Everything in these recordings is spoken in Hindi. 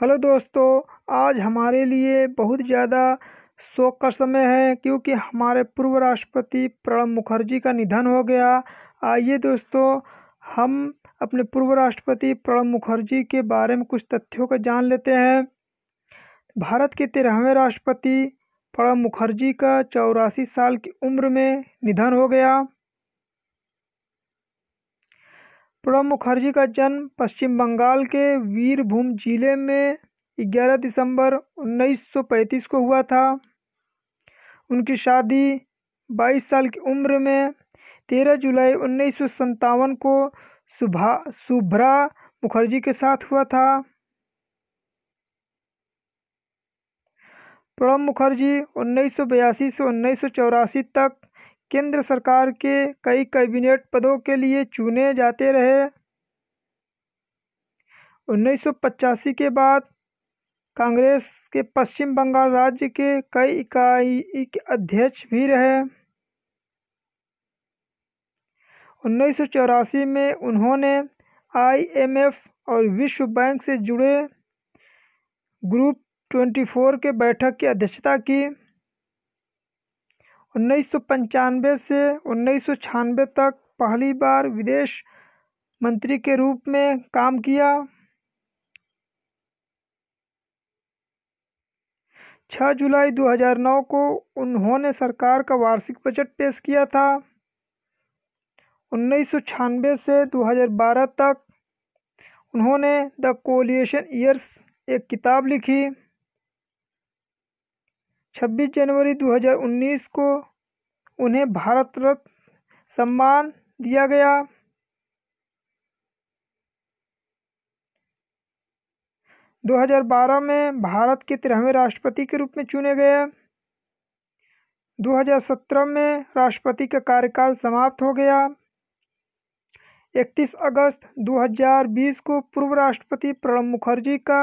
हेलो दोस्तों आज हमारे लिए बहुत ज़्यादा शोक का समय है क्योंकि हमारे पूर्व राष्ट्रपति प्रणब मुखर्जी का निधन हो गया आइए दोस्तों हम अपने पूर्व राष्ट्रपति प्रणब मुखर्जी के बारे में कुछ तथ्यों का जान लेते हैं भारत के तेरहवें राष्ट्रपति प्रणब मुखर्जी का चौरासी साल की उम्र में निधन हो गया प्रणब मुखर्जी का जन्म पश्चिम बंगाल के वीरभूम जिले में 11 दिसंबर 1935 को हुआ था उनकी शादी 22 साल की उम्र में 13 जुलाई उन्नीस को सुभा सुभ्रा मुखर्जी के साथ हुआ था प्रणब मुखर्जी 1982 से उन्नीस तक केंद्र सरकार के कई कैबिनेट पदों के लिए चुने जाते रहे उन्नीस के बाद कांग्रेस के पश्चिम बंगाल राज्य के कई इकाई के अध्यक्ष भी रहे उन्नीस में उन्होंने आईएमएफ और विश्व बैंक से जुड़े ग्रुप 24 के बैठक की अध्यक्षता की उन्नीस से उन्नीस तक पहली बार विदेश मंत्री के रूप में काम किया छः जुलाई 2009 को उन्होंने सरकार का वार्षिक बजट पेश किया था उन्नीस से 2012 तक उन्होंने द कोलिएशन ईयर्स एक किताब लिखी छब्बीस जनवरी दो हज़ार उन्नीस को उन्हें भारत रत्न सम्मान दिया गया दो हज़ार बारह में भारत के तेरहवें राष्ट्रपति के रूप में चुने गए 2017 में राष्ट्रपति का कार्यकाल समाप्त हो गया 31 अगस्त 2020 को पूर्व राष्ट्रपति प्रणब मुखर्जी का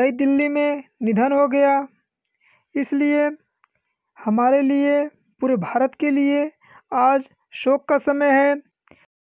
नई दिल्ली में निधन हो गया इसलिए हमारे लिए पूरे भारत के लिए आज शोक का समय है